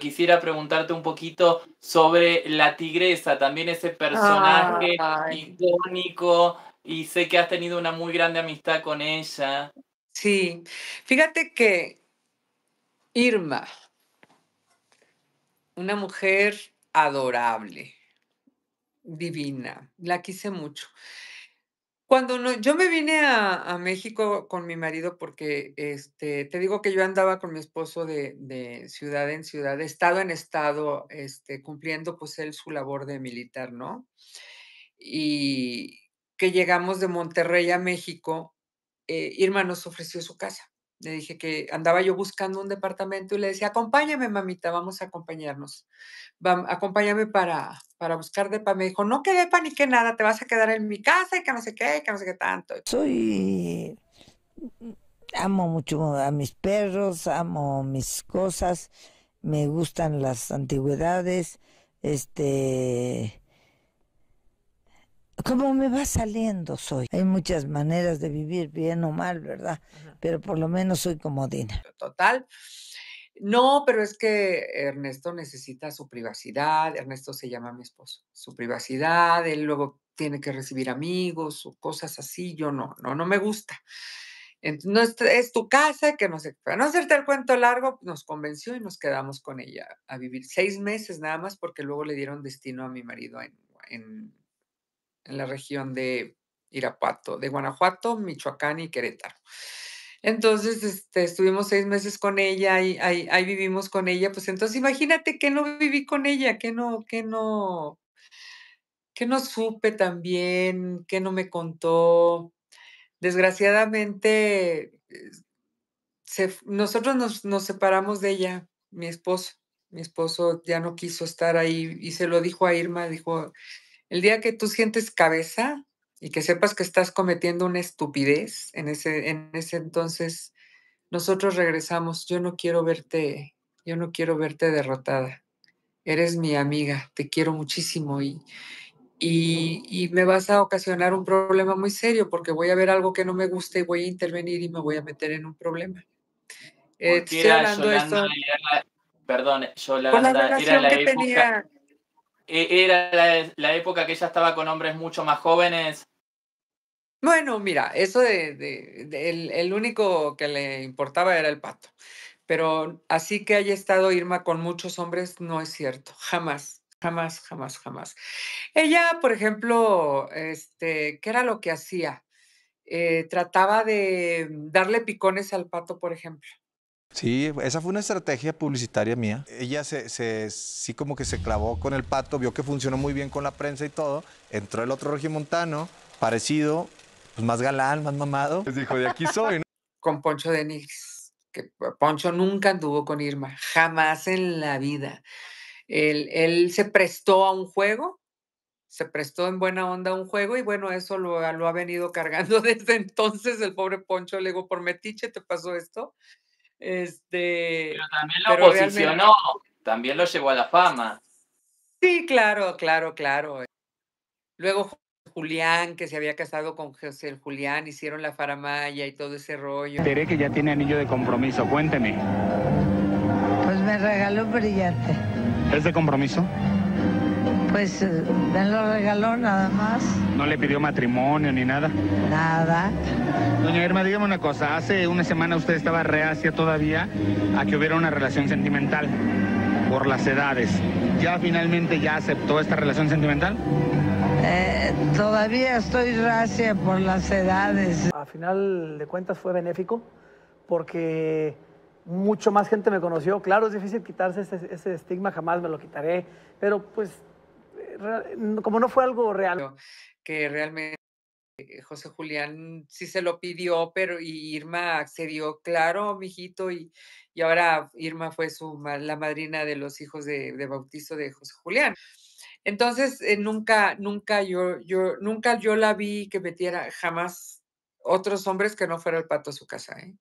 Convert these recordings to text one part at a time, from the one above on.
Quisiera preguntarte un poquito sobre la tigresa, también ese personaje icónico y sé que has tenido una muy grande amistad con ella. Sí, fíjate que Irma, una mujer adorable, divina, la quise mucho. Cuando yo me vine a, México con mi marido porque este, te digo que yo andaba con mi esposo de, ciudad en ciudad, de estado en estado, este, cumpliendo pues él su labor de militar, ¿no? Y que llegamos de Monterrey a México, Irma eh, nos ofreció su casa. Le dije que andaba yo buscando un departamento y le decía, acompáñame, mamita, vamos a acompañarnos. acompáñame para, para buscar depa. Me dijo, no que depa ni que nada, te vas a quedar en mi casa y que no sé qué, que no sé qué tanto. Soy amo mucho a mis perros, amo mis cosas, me gustan las antigüedades, este ¿Cómo me va saliendo soy. Hay muchas maneras de vivir bien o mal, ¿verdad? Pero por lo menos soy comodina. Total. No, pero es que Ernesto necesita su privacidad. Ernesto se llama mi esposo. Su privacidad, él luego tiene que recibir amigos o cosas así. Yo no, no, no me gusta. No es, tu casa, que no sé. Para no hacerte el cuento largo, nos convenció y nos quedamos con ella a vivir seis meses nada más, porque luego le dieron destino a mi marido en en la región de Irapuato, de Guanajuato, Michoacán y Querétaro. Entonces, este, estuvimos seis meses con ella y ahí, vivimos con ella. Pues entonces, imagínate que no viví con ella, que no, que no, que no supe también, que no me contó. Desgraciadamente, nosotros nos, nos separamos de ella, mi esposo. Mi esposo ya no quiso estar ahí y se lo dijo a Irma, dijo, el día que tú sientes cabeza y que sepas que estás cometiendo una estupidez, en ese, en ese entonces nosotros regresamos, yo no quiero verte, yo no quiero verte derrotada. Eres mi amiga, te quiero muchísimo y, y, me vas a ocasionar un problema muy serio porque voy a ver algo que no me gusta y voy a intervenir y me voy a meter en un problema. Eh, estoy hablando perdón, Yolanda, la la e-, era la, época que ella estaba con hombres mucho más jóvenes. Bueno, mira, eso de, el, único que le importaba era el pato. Pero así que haya estado Irma con muchos hombres, no es cierto, jamás, jamás, jamás, jamás. Ella, por ejemplo, este, ¿qué era lo que hacía? Eh, trataba de darle picones al pato, por ejemplo. Sí, esa fue una estrategia publicitaria mía. Ella se, se, sí como que se clavó con el pato, vio que funcionó muy bien con la prensa y todo. Entró el otro regimontano, parecido, pues más galán, más mamado. Les dijo, de aquí soy, ¿no? Con Poncho de Que Poncho nunca anduvo con Irma, jamás en la vida. Él, él, se prestó a un juego, se prestó en buena onda a un juego y bueno, eso lo, lo ha venido cargando desde entonces el pobre Poncho. Le digo, por metiche te pasó esto. Este, pero también lo posicionó, también lo llevó a la fama. Sí, claro, claro, claro. Luego Julián, que se había casado con José Julián, hicieron la faramaya y todo ese rollo. Tere que ya tiene anillo de compromiso, cuénteme. Pues me regaló brillante. ¿Es de compromiso? Pues me eh, lo regaló nada más. ¿No le pidió matrimonio ni nada? Nada. Doña Irma, dígame una cosa. Hace una semana usted estaba reacia todavía a que hubiera una relación sentimental por las edades. ¿Ya finalmente ya aceptó esta relación sentimental? Eh, todavía estoy reacia por las edades. A final de cuentas fue benéfico porque mucho más gente me conoció. Claro, es difícil quitarse ese, ese, estigma, jamás me lo quitaré, pero pues Mm, como no fue algo real. Que realmente eh, José Julián sí se lo pidió, pero Irma accedió, claro, mijito, y, y ahora Irma fue su, la madrina de los hijos de, bautizo de José Julián. Entonces, eh, nunca, nunca yo, yo, nunca yo la vi que metiera jamás otros hombres que no fuera el pato a su casa, ¿eh?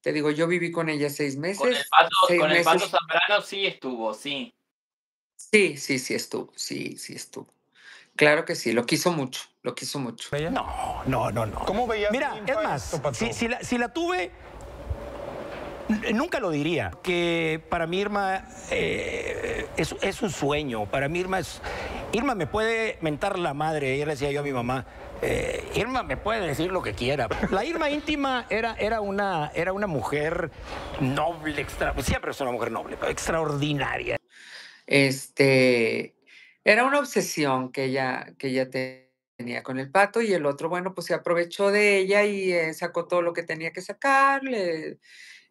Te digo, yo viví con ella seis meses. Con el pato, con el pato Zambrano sí estuvo, sí. Sí, sí, sí estuvo, sí, sí estuvo. Claro que sí, lo quiso mucho, lo quiso mucho. No, no, no, no. ¿Cómo veía? Mira, es más, si, la, tuve, nunca lo diría. Que para mí Irma eh, es, un sueño. Para mí Irma es... Irma me puede mentar la madre, ella decía yo a mi mamá. Eh, Irma me puede decir lo que quiera. La Irma íntima era, era, una, era una mujer noble, extra, siempre es una mujer noble, extraordinaria. Este, era una obsesión que ella, que tenía con el pato y el otro, bueno, pues se aprovechó de ella y eh, sacó todo lo que tenía que sacarle.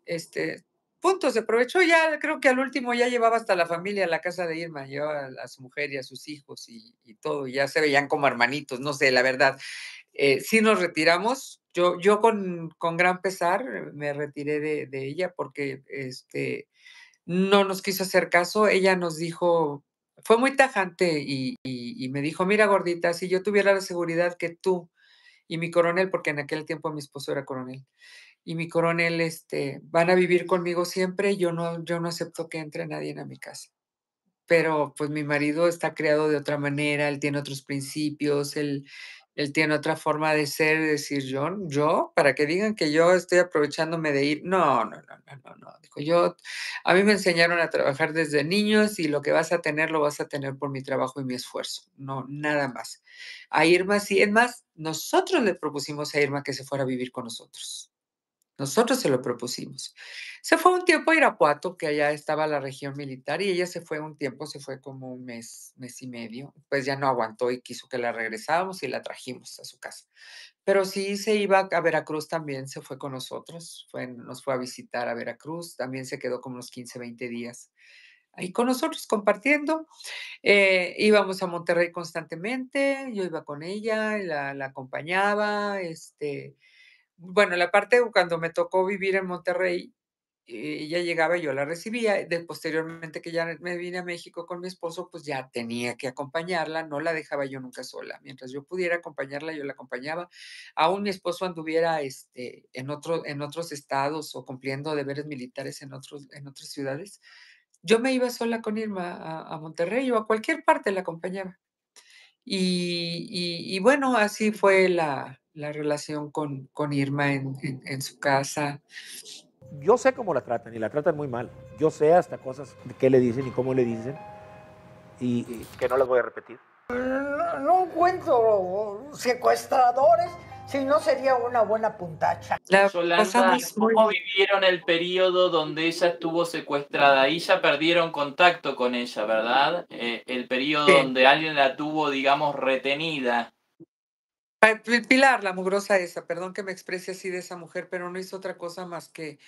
este, punto, se aprovechó ya, creo que al último ya llevaba hasta la familia a la casa de Irma, llevaba a, su mujer y a sus hijos y, todo, ya se veían como hermanitos, no sé, la verdad. Eh, si nos retiramos, yo, yo con, con gran pesar me retiré de, de ella porque este, no nos quiso hacer caso. Ella nos dijo, fue muy tajante y, me dijo, mira gordita, si yo tuviera la seguridad que tú y mi coronel, porque en aquel tiempo mi esposo era coronel, y mi coronel este, van a vivir conmigo siempre, yo no, yo no acepto que entre nadie a mi casa. Pero pues mi marido está creado de otra manera, él tiene otros principios, él él tiene otra forma de ser, decir yo, yo, para que digan que yo estoy aprovechándome de ir. No, no, no, no, no, no. Dijo, yo, a mí me enseñaron a trabajar desde niños y lo que vas a tener lo vas a tener por mi trabajo y mi esfuerzo. No, nada más. A Irma, sí, es más, nosotros le propusimos a Irma que se fuera a vivir con nosotros. Nosotros se lo propusimos. Se fue un tiempo a Irapuato, que allá estaba la región militar, y ella se fue un tiempo, se fue como un mes, mes y medio. Pues ya no aguantó y quiso que la regresáramos y la trajimos a su casa. Pero sí se iba a Veracruz también, se fue con nosotros, fue, nos fue a visitar a Veracruz, también se quedó como unos 15, 20 días ahí con nosotros compartiendo. Eh, íbamos a Monterrey constantemente, yo iba con ella, la, la acompañaba, este, bueno, la parte cuando me tocó vivir en Monterrey, eh, ella llegaba y yo la recibía. De, posteriormente que ya me vine a México con mi esposo, pues ya tenía que acompañarla, no la dejaba yo nunca sola. Mientras yo pudiera acompañarla, yo la acompañaba. Aún mi esposo anduviera este, en, otro, en otros estados o cumpliendo deberes militares en, otros, en otras ciudades, yo me iba sola con Irma a, Monterrey o a cualquier parte la acompañaba. y bueno, así fue la, la relación con, Irma en, su casa. Yo sé cómo la tratan y la tratan muy mal. Yo sé hasta cosas de que le dicen y cómo le dicen y, que no las voy a repetir. Mm, no, encuentro secuestradores, si no sería una buena puntacha. La ¿cómo vivieron el periodo donde ella estuvo secuestrada? Ahí ya perdieron contacto con ella, ¿verdad? Eh, el periodo donde alguien la tuvo, digamos, retenida. Pilar, la mugrosa esa, perdón que me exprese así de esa mujer, pero no hizo otra cosa más que,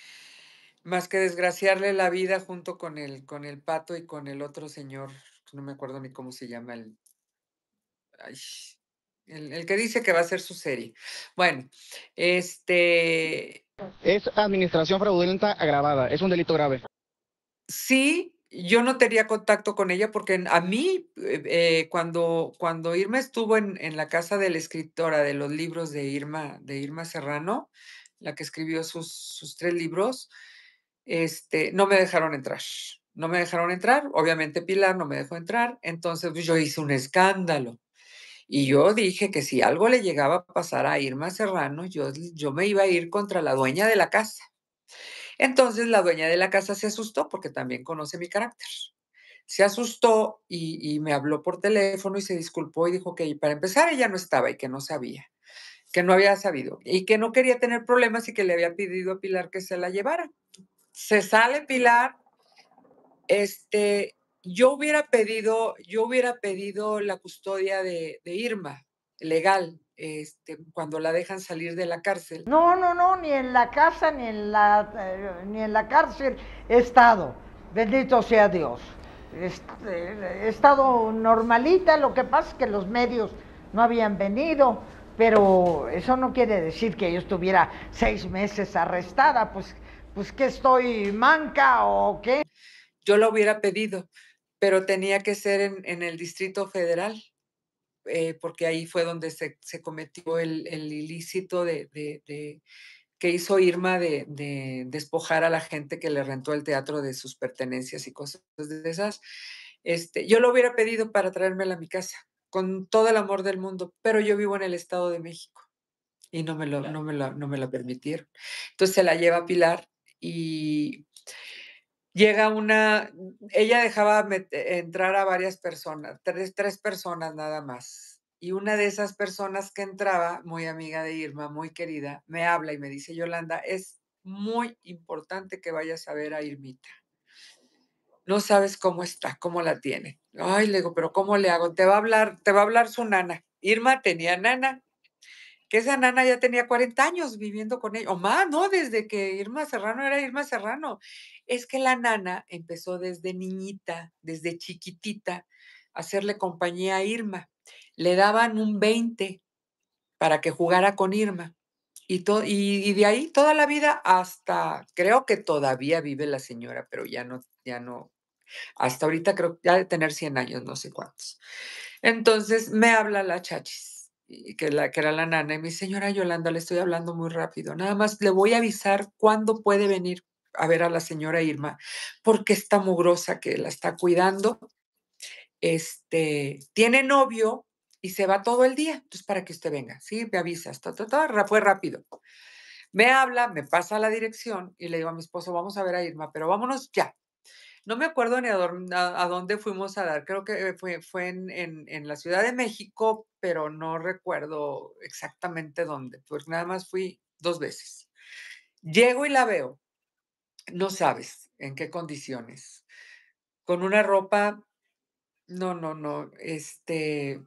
más que desgraciarle la vida junto con el, con el pato y con el otro señor, no me acuerdo ni cómo se llama el, el, el, que dice que va a ser su serie. Bueno, este... Es administración fraudulenta agravada, es un delito grave. Sí, yo no tenía contacto con ella porque a mí, eh, eh, cuando, cuando Irma estuvo en, la casa de la escritora de los libros de Irma, de Irma Serrano, la que escribió sus, sus tres libros, este, no me dejaron entrar. No me dejaron entrar, obviamente Pilar no me dejó entrar, entonces pues, yo hice un escándalo. Y yo dije que si algo le llegaba a pasar a Irma Serrano, yo, yo me iba a ir contra la dueña de la casa. Entonces la dueña de la casa se asustó porque también conoce mi carácter. Se asustó y, me habló por teléfono y se disculpó y dijo que para empezar ella no estaba y que no sabía, que no había sabido y que no quería tener problemas y que le había pedido a Pilar que se la llevara. Se sale Pilar, este, yo hubiera pedido, yo hubiera pedido la custodia de Irma, legal, este, cuando la dejan salir de la cárcel. No, no, no, ni en la casa, ni en la, eh, ni en la cárcel he estado. Bendito sea Dios. Este, he estado normalita, lo que pasa es que los medios no habían venido, pero eso no quiere decir que yo estuviera seis meses arrestada, pues, pues que estoy manca o qué. Yo lo hubiera pedido, pero tenía que ser en el Distrito Federal. Eh, porque ahí fue donde se, cometió el, ilícito de, que hizo Irma de, despojar a la gente que le rentó el teatro de sus pertenencias y cosas de esas. Este, yo lo hubiera pedido para traérmela a mi casa, con todo el amor del mundo, pero yo vivo en el Estado de México y no me lo, no me lo, no me lo permitieron. Entonces se la lleva a Pilar y llega una, ella dejaba entrar a varias personas, tres, tres personas nada más. Y una de esas personas que entraba, muy amiga de Irma, muy querida, me habla y me dice, Yolanda, es muy importante que vayas a ver a Irmita. No sabes cómo está, cómo la tiene. Ay, le digo, pero ¿cómo le hago? Te va a hablar, te va a hablar su nana. Irma tenía nana, que esa nana ya tenía 40 años viviendo con ella, o más, ¿no? Desde que Irma Serrano era Irma Serrano. Es que la nana empezó desde niñita, desde chiquitita, a hacerle compañía a Irma. Le daban un 20 para que jugara con Irma. Y, y, de ahí toda la vida hasta, creo que todavía vive la señora, pero ya no, ya no, hasta ahorita creo que ya de tener 100 años, no sé cuántos. Entonces me habla la chachis que, la, que era la nana, y mi señora Yolanda, le estoy hablando muy rápido, nada más le voy a avisar cuándo puede venir a ver a la señora Irma, porque está mugrosa que la está cuidando. Este, tiene novio y se va todo el día, entonces para que usted venga, ¿sí? Me avisa, fue rápido. Me habla, me pasa la dirección y le digo a mi esposo, vamos a ver a Irma, pero vámonos ya. No me acuerdo ni a, dónde fuimos a dar, creo que eh, fue, fue en, la Ciudad de México, pero no recuerdo exactamente dónde, Pues nada más fui dos veces. Llego y la veo, no sabes en qué condiciones, con una ropa, no, no, no, este,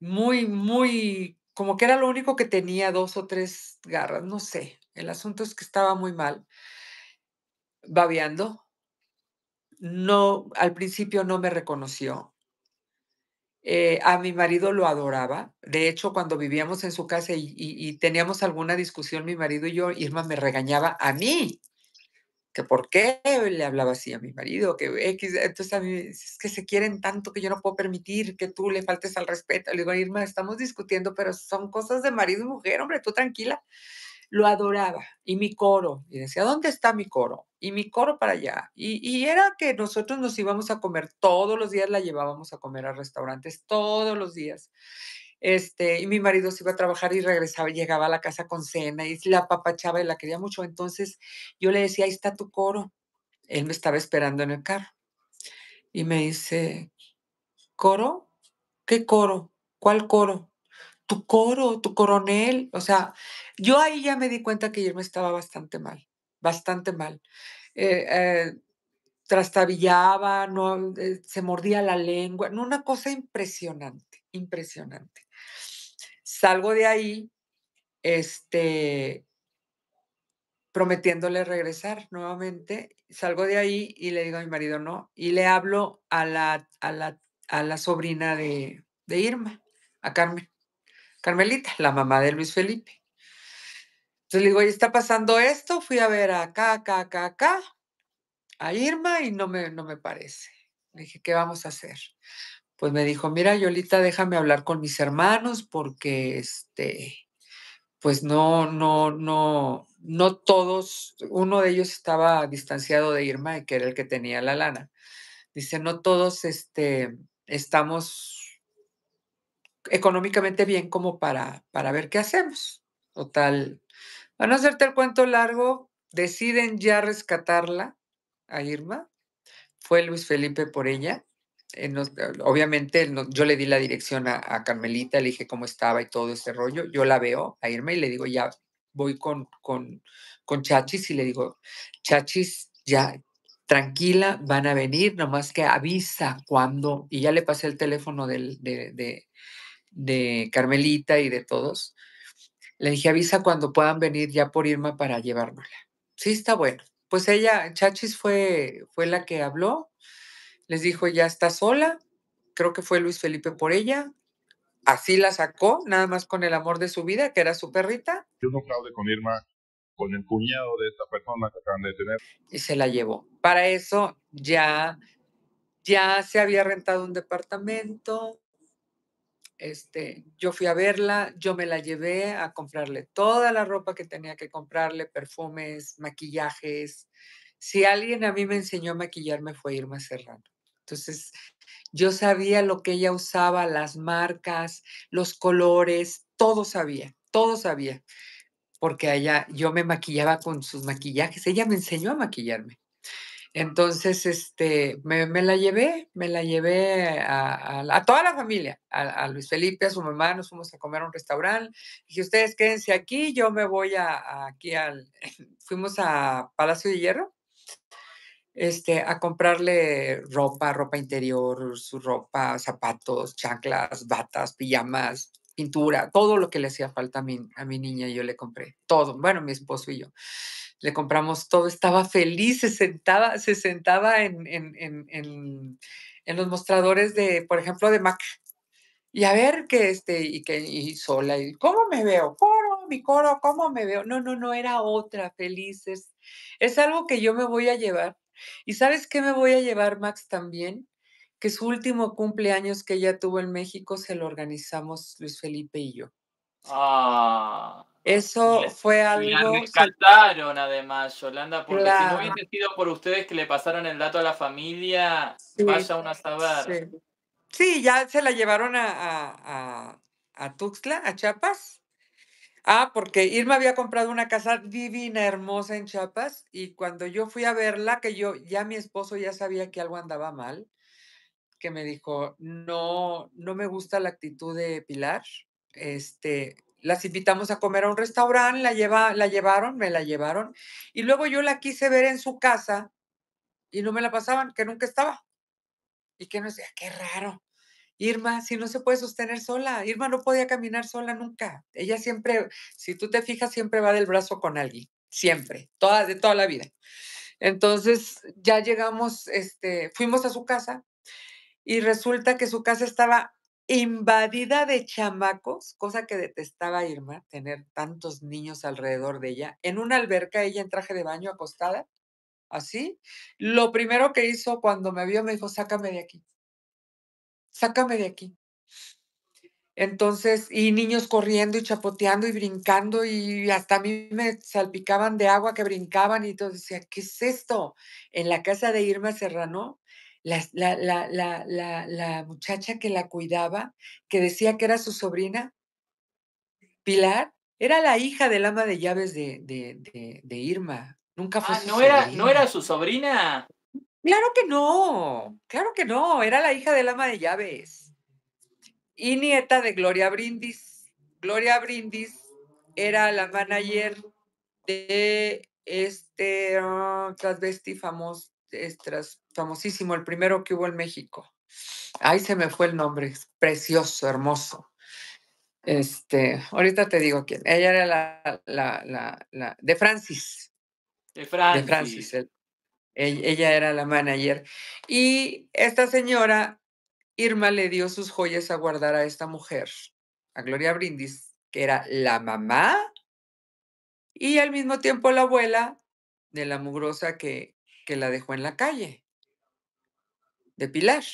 muy, muy, como que era lo único que tenía dos o tres garras, no sé, el asunto es que estaba muy mal, babeando, no, al principio no me reconoció. Eh, a mi marido lo adoraba. De hecho, cuando vivíamos en su casa y, teníamos alguna discusión, mi marido y yo, Irma me regañaba a mí. Que por qué le hablaba así a mi marido, que X, entonces a mí es que se quieren tanto que yo no puedo permitir que tú le faltes al respeto. Le digo, Irma, estamos discutiendo, pero son cosas de marido y mujer, hombre, tú tranquila lo adoraba y mi coro, y decía, ¿dónde está mi coro? Y mi coro para allá. Y, era que nosotros nos íbamos a comer todos los días, la llevábamos a comer a restaurantes todos los días. Este, y mi marido se iba a trabajar y regresaba, llegaba a la casa con cena y la papachaba y la quería mucho. Entonces yo le decía, ahí está tu coro. Él me estaba esperando en el carro. Y me dice, ¿coro? ¿Qué coro? ¿Cuál coro? tu coro, tu coronel. O sea, yo ahí ya me di cuenta que Irma estaba bastante mal, bastante mal. Eh, eh, trastabillaba, no, eh, se mordía la lengua, no, una cosa impresionante, impresionante. Salgo de ahí, este, prometiéndole regresar nuevamente, salgo de ahí y le digo a mi marido no, y le hablo a la, a la, sobrina de, de Irma, a Carmen. Carmelita, la mamá de Luis Felipe. Entonces le digo, oye, está pasando esto, fui a ver acá, acá, acá, acá, a Irma y no me, no me parece. Le dije, ¿qué vamos a hacer? Pues me dijo, mira, Yolita, déjame hablar con mis hermanos porque, este, pues no, no, no, no todos, uno de ellos estaba distanciado de Irma, que era el que tenía la lana. Dice, no todos, este, estamos económicamente bien como para, para ver qué hacemos. Total, van a hacerte el cuento largo, deciden ya rescatarla a Irma. Fue Luis Felipe por ella. Eh, eh, obviamente yo le di la dirección a, Carmelita, le dije cómo estaba y todo ese rollo. Yo la veo a Irma y le digo, ya voy con, con, Chachis y le digo, Chachis, ya tranquila, van a venir, nomás que avisa cuando. Y ya le pasé el teléfono de de Carmelita y de todos, le dije, avisa cuando puedan venir ya por Irma para llevárnosla. Sí, está bueno. Pues ella, Chachis fue, fue la que habló, les dijo, ya está sola, creo que fue Luis Felipe por ella, así la sacó, nada más con el amor de su vida, que era su perrita. Yo no fraude con Irma, con el cuñado de esta persona que acaban de tener. Y se la llevó. Para eso ya, ya se había rentado un departamento, este, yo fui a verla, yo me la llevé a comprarle toda la ropa que tenía que comprarle, perfumes, maquillajes. Si alguien a mí me enseñó a maquillarme fue Irma Serrano. Entonces, yo sabía lo que ella usaba, las marcas, los colores, todo sabía, todo sabía. Porque allá yo me maquillaba con sus maquillajes. Ella me enseñó a maquillarme. Entonces, este, me, la llevé, me la llevé a, toda la familia, a, Luis Felipe, a su mamá, nos fuimos a comer a un restaurante. Dije, ustedes quédense aquí, yo me voy a, aquí al, fuimos a Palacio de Hierro, este, a comprarle ropa, ropa interior, su ropa, zapatos, chanclas, batas, pijamas, pintura, todo lo que le hacía falta a mi, a mi niña, yo le compré, todo, bueno, mi esposo y yo le compramos todo, estaba feliz, se sentaba, se sentaba en, en, en, en los mostradores de, por ejemplo, de Mac. Y a ver que este, y que y sola, y cómo me veo, coro, mi coro, cómo me veo. No, no, no, era otra, felices. Es algo que yo me voy a llevar. ¿Y sabes qué me voy a llevar, Max, también? Que su último cumpleaños que ella tuvo en México se lo organizamos Luis Felipe y yo. Ah. Eso fue algo. Me rescataron además, Yolanda, porque si no hubiese sido por ustedes que le pasaron el dato a la familia, sí, vaya una Sí. ya se la llevaron a, a, a, a, Tuxtla, a Chiapas. Ah, porque Irma había comprado una casa divina, hermosa en Chiapas, y cuando yo fui a verla, que yo, ya mi esposo ya sabía que algo andaba mal, que me dijo, no, no me gusta la actitud de Pilar, este, las invitamos a comer a un restaurante, la, lleva, la llevaron, me la llevaron, y luego yo la quise ver en su casa y no me la pasaban, que nunca estaba. Y que no sé, ah, qué raro. Irma, si no se puede sostener sola, Irma no podía caminar sola nunca. Ella siempre, si tú te fijas, siempre va del brazo con alguien, siempre, toda, de toda la vida. Entonces ya llegamos, este, fuimos a su casa y resulta que su casa estaba invadida de chamacos, cosa que detestaba Irma, tener tantos niños alrededor de ella, en una alberca, ella en traje de baño acostada, así. Lo primero que hizo cuando me vio me dijo, sácame de aquí, sácame de aquí. Entonces, y niños corriendo y chapoteando y brincando y hasta a mí me salpicaban de agua que brincaban y todo. Decía, ¿qué es esto? En la casa de Irma Serrano la, la, muchacha que la cuidaba, que decía que era su sobrina, Pilar, era la hija del ama de llaves de, Irma. Nunca fue ah, su no Era, ¿No era su sobrina? Claro que no, claro que no, era la hija del ama de llaves. Y nieta de Gloria Brindis. Gloria Brindis era la manager de este uh, ah, transvesti famoso famosísimo, el primero que hubo en México. Ahí se me fue el nombre, precioso, hermoso. Este, ahorita te digo quién. Ella era la, la, la, la de Francis. De Francis. ella era la manager. Y esta señora, Irma, le dio sus joyas a guardar a esta mujer, a Gloria Brindis, que era la mamá y al mismo tiempo la abuela de la mugrosa que, que la dejó en la calle, de Pilar.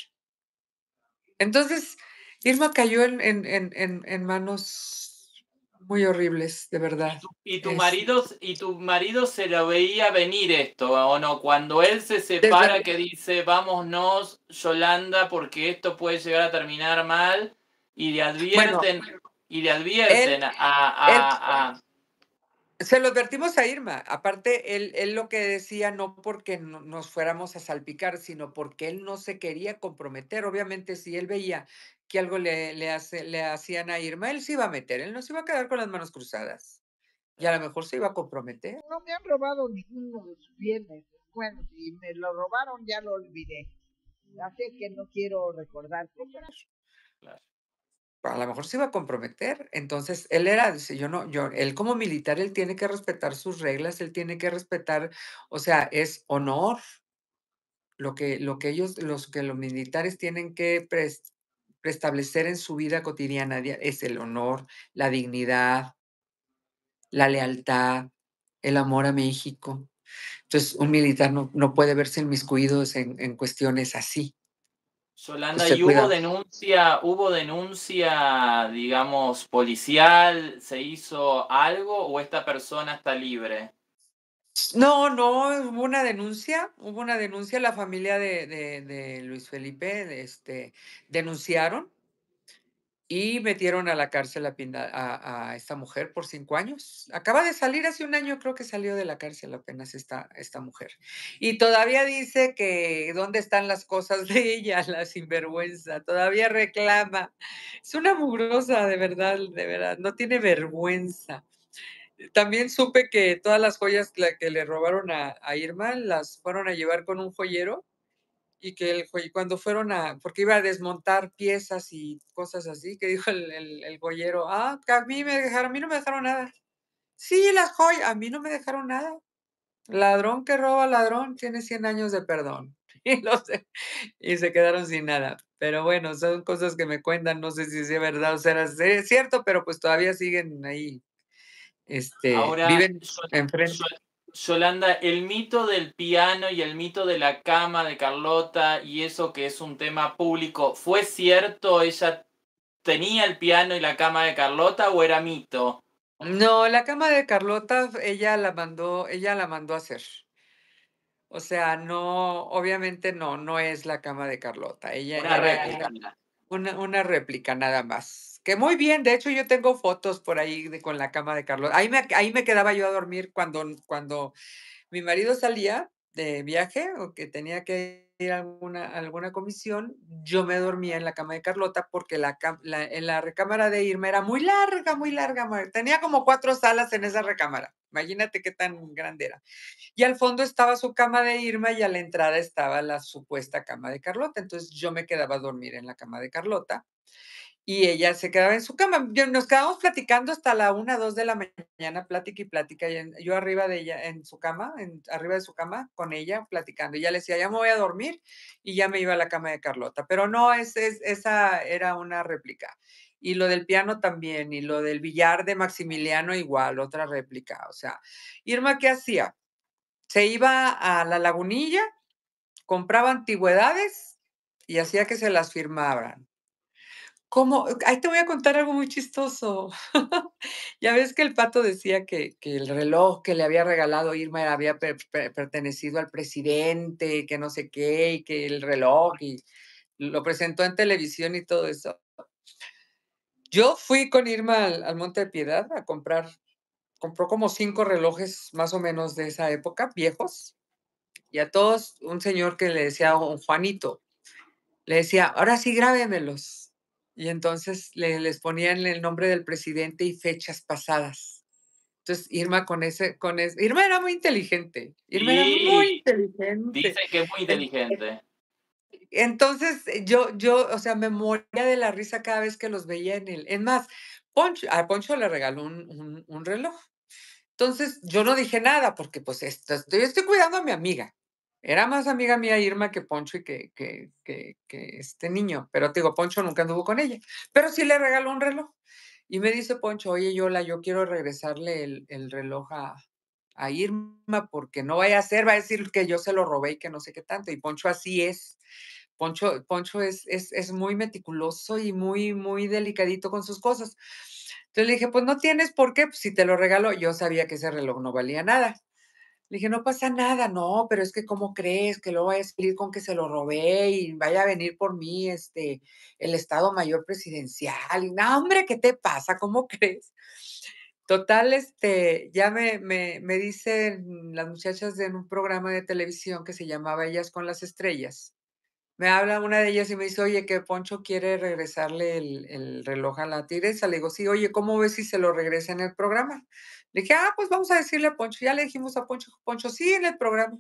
Entonces, Irma cayó en, en, manos muy horribles, de verdad. ¿Y tu, marido, ¿Y tu marido se lo veía venir esto o no? Cuando él se separa, que dice, vámonos, Yolanda, porque esto puede llegar a terminar mal, y le advierten, y le advierten a se lo advertimos a Irma. Aparte, él, él lo que decía no porque nos fuéramos a salpicar, sino porque él no se quería comprometer. Obviamente, si él veía que algo le, le, hacían a Irma, él se iba a meter, él no se iba a quedar con las manos cruzadas. Y a lo mejor se iba a comprometer. No me han robado ninguno de sus bienes. Bueno, si me lo robaron, ya lo olvidé. Así que no quiero recordar a lo mejor se iba a comprometer. Entonces, él era, dice, yo no, yo, él como militar, él tiene que respetar sus reglas, él tiene que respetar, o sea, es honor lo que, lo que ellos, los que los militares tienen que pre, preestablecer en su vida cotidiana es el honor, la dignidad, la lealtad, el amor a México. Entonces, un militar no, puede verse inmiscuido en, en cuestiones así. Solanda, ¿y hubo denuncia, hubo denuncia, digamos, policial? ¿Se hizo algo o esta persona está libre? No, no, hubo una denuncia, hubo una denuncia, la familia de, de, de Luis Felipe este, denunciaron y metieron a la cárcel a, esta mujer por cinco años. Acaba de salir hace un año, creo que salió de la cárcel apenas esta, esta mujer. Y todavía dice que dónde están las cosas de ella, la sinvergüenza, todavía reclama. Es una mugrosa, de verdad, de verdad, no tiene vergüenza. También supe que todas las joyas que le robaron a, a Irma las fueron a llevar con un joyero y que el, cuando fueron a, porque iba a desmontar piezas y cosas así, que dijo el, el, ah, a mí me dejaron, a mí no me dejaron nada. Sí, las joyas, a mí no me dejaron nada. Ladrón que roba ladrón tiene 100 años de perdón. Y, los, y se quedaron sin nada. Pero bueno, son cosas que me cuentan, no sé si es verdad o será cierto, pero pues todavía siguen ahí. Este, Ahora, viven enfrente. Yolanda, el mito del piano y el mito de la cama de Carlota y eso que es un tema público, ¿fue cierto? ¿Ella tenía el piano y la cama de Carlota o era mito? No, la cama de Carlota ella la mandó, ella la mandó a hacer. O sea, no, obviamente no, no es la cama de Carlota. Ella una réplica. una réplica nada más. Que muy bien, de hecho yo tengo fotos por ahí con la cama de Carlos. Ahí me, quedaba yo a dormir cuando, cuando mi marido salía de viaje o que tenía que ir a alguna, alguna comisión, yo me dormía en la cama de Carlota porque la, en la recámara de Irma era muy larga, muy larga. Tenía como cuatro salas en esa recámara. Imagínate qué tan grande era. Y al fondo estaba su cama de Irma y a la entrada estaba la supuesta cama de Carlota. Entonces yo me quedaba a dormir en la cama de Carlota y ella se quedaba en su cama. nos quedábamos platicando hasta la una, dos de la mañana, plática y plática. Y yo arriba de ella, en su cama, arriba de su cama, con ella, platicando. Y ya le decía, ya me voy a dormir y ya me iba a la cama de Carlota. Pero no, es, esa era una réplica. Y lo del piano también, y lo del billar de Maximiliano igual, otra réplica. O sea, Irma, ¿qué hacía? Se iba a la lagunilla, compraba antigüedades y hacía que se las firmaran ¿Cómo? Ahí te voy a contar algo muy chistoso. ya ves que el pato decía que, que, el reloj que le había regalado Irma había pertenecido al presidente, que no sé qué, y que el reloj, y lo presentó en televisión y todo eso. Yo fui con Irma al, Monte de Piedad a comprar, compró como cinco relojes más o menos de esa época, viejos, y a todos un señor que le decía, oh, Juanito, le decía, ahora sí grábemelos y entonces les ponían el nombre del presidente y fechas pasadas. Entonces Irma con ese, con ese, Irma era muy inteligente. Irma era muy inteligente. Dice que es muy inteligente. Entonces eh, yo, yo, o sea, me moría de la risa cada vez que los veía en el. Es más, Poncho, a Poncho le regaló un, un reloj. Entonces yo no dije nada porque pues esto, yo estoy cuidando a mi amiga. Era más amiga mía Irma que Poncho y que, este niño, pero te digo, Poncho nunca anduvo con ella, pero sí le regaló un reloj. Y me dice Poncho, oye Yola, yo quiero regresarle el, reloj a, Irma porque no vaya a ser, va a decir que yo se lo robé y que no sé qué tanto. Y Poncho así es. Poncho, Poncho es, es, muy meticuloso y muy, muy delicadito con sus cosas. Entonces le dije, pues no tienes por qué, pues, si te lo regalo, yo sabía que ese reloj no valía nada. Le dije, no pasa nada, no, pero es que cómo crees que lo voy a salir con que se lo robé y vaya a venir por mí este, el Estado Mayor Presidencial. Y, no, hombre, ¿qué te pasa? ¿Cómo crees? Total, este, ya me, me dicen las muchachas de un programa de televisión que se llamaba Ellas con las Estrellas, me habla una de ellas y me dice, oye, que Poncho quiere regresarle el, reloj a la tigresa. Le digo, sí, oye, ¿cómo ves si se lo regresa en el programa? Le dije, ah, pues vamos a decirle a Poncho. Ya le dijimos a Poncho, Poncho, sí, en el programa.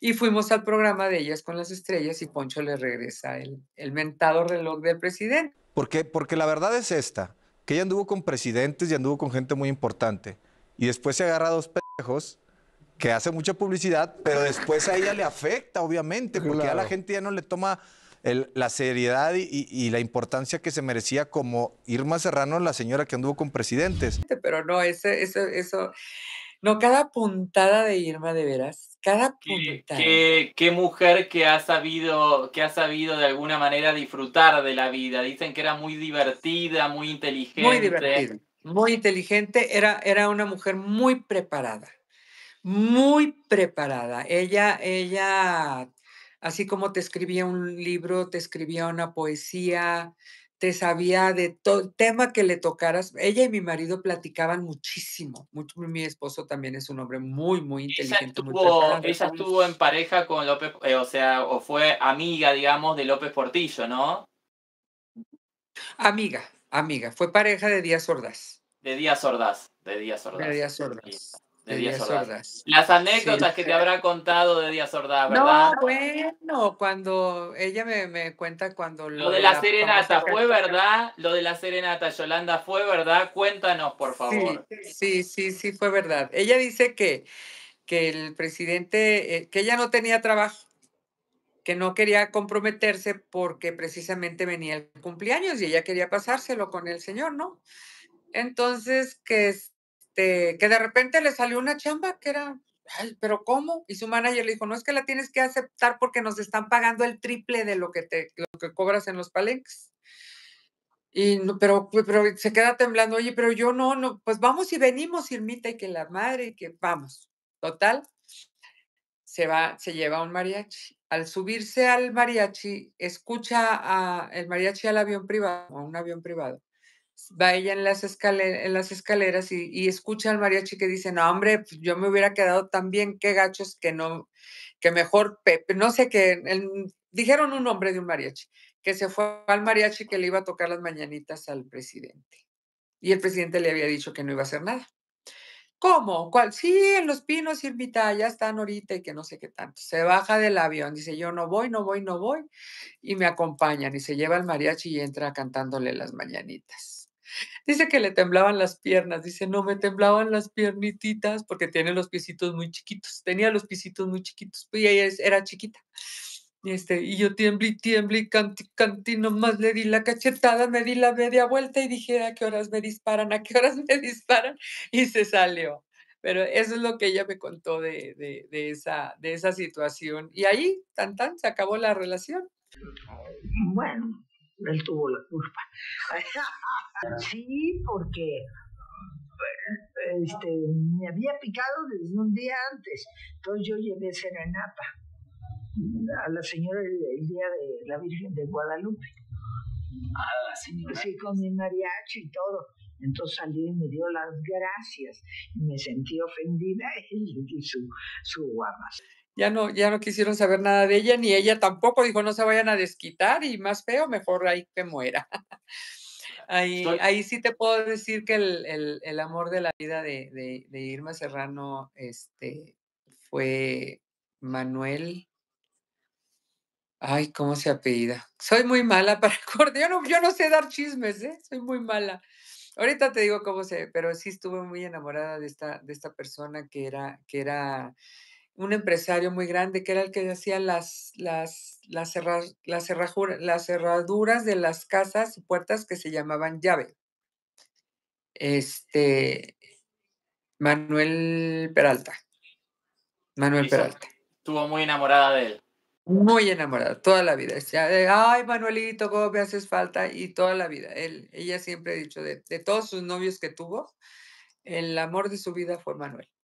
Y fuimos al programa de ellas con las estrellas y Poncho le regresa el, mentado reloj del presidente. ¿Por qué? Porque la verdad es esta, que ella anduvo con presidentes y anduvo con gente muy importante. Y después se agarra dos pendejos que hace mucha publicidad, pero después a ella le afecta, obviamente, porque a la gente ya no le toma la seriedad y, la importancia que se merecía como Irma Serrano, la señora que anduvo con presidentes. Pero no, eso, eso, eso, no, cada puntada de Irma, de veras, cada puntada. ¿Qué, mujer que ha sabido, que ha sabido de alguna manera disfrutar de la vida. Dicen que era muy divertida, muy inteligente. Muy divertida, muy inteligente. Era, era una mujer muy preparada muy preparada. Ella, ella, así como te escribía un libro, te escribía una poesía, te sabía de todo tema que le tocaras. Ella y mi marido platicaban muchísimo. Mucho, mi esposo también es un hombre muy, muy inteligente. Ella estuvo, en pareja con López, eh, o sea, o fue amiga, digamos, de López Portillo, ¿no? Amiga, amiga. Fue pareja de Díaz Ordaz. De Díaz Ordaz, de Díaz Ordaz. De Díaz Ordaz de, Díaz, Las anécdotas que te habrá contado de Díaz Ordaz, ¿verdad? No, bueno, cuando ella me, me cuenta cuando... Lo, de, la, serenata fue verdad, lo de la serenata, Yolanda, fue verdad, cuéntanos, por favor. Sí, sí, sí, fue verdad. Ella dice que, que el presidente, eh, que ella no tenía trabajo, que no quería comprometerse porque precisamente venía el cumpleaños y ella quería pasárselo con el señor, ¿no? Entonces, que este, que de repente le salió una chamba que era, pero ¿cómo? Y su manager le dijo, no es que la tienes que aceptar porque nos están pagando el triple de lo que, te, lo que cobras en los palenques. Y no, pues, pero, se queda temblando, oye, pero yo no, no, pues vamos y venimos, Irmita, y que la madre, y que vamos. Total, se va, se lleva un mariachi. Al subirse al mariachi, escucha a, el mariachi al avión privado, a un avión privado va ella en las, escaleras y, escucha al mariachi que dice, no, hombre, pues, yo me hubiera quedado tan bien, qué gachos que no, que mejor Pepe, no sé qué, dijeron un hombre de un mariachi, que se fue al mariachi que le iba a tocar las mañanitas al presidente. Y el presidente le había dicho que no iba a hacer nada. ¿Cómo? ¿Cuál? Sí, en Los Pinos, Irvita, ya están ahorita y que no sé qué tanto. Se baja del avión, dice, yo no voy, no voy, no voy. Y me acompañan y se lleva al mariachi y entra cantándole las mañanitas Dice que le temblaban las piernas, dice, no me temblaban las piernititas porque tiene los pisitos muy chiquitos, tenía los pisitos muy chiquitos, pues, y ella era chiquita. Este, y yo tiembli, y canti, canti, nomás le di la cachetada, me di la media vuelta y dije, ¿a qué horas me disparan? ¿A qué horas me disparan? Y se salió. Pero eso es lo que ella me contó de, de, de esa, de esa situación. Y ahí, tan, tan, se acabó la relación. Bueno, él tuvo la culpa. sí, porque este, me había picado desde un día antes, entonces yo llevé serenata a la señora el, día de la Virgen de Guadalupe. A la Sí, con mi mariachi y todo. Entonces salí y me dio las gracias. me sentí ofendida y su, su guamas ya no, ya no quisieron saber nada de ella, ni ella tampoco dijo no se vayan a desquitar y más feo, mejor ahí que muera. ahí, ahí sí te puedo decir que el, amor de la vida de, Irma Serrano este, fue Manuel. Ay, ¿cómo se apellida? Soy muy mala para acordar. yo no, yo no sé dar chismes, ¿eh? soy muy mala. Ahorita te digo cómo se, pero sí estuve muy enamorada de esta, de esta persona que era, que era un empresario muy grande que era el que hacía las, las, las, las, cerraduras de las casas y puertas que se llamaban llave. Este, Manuel Peralta. Manuel Peralta. Estuvo muy enamorada de él. Muy enamorada, toda la vida. Decía, ay, Manuelito, ¿cómo me haces falta? Y toda la vida. Él, ella siempre ha dicho, de todos sus novios que tuvo, el amor de su vida fue Manuel.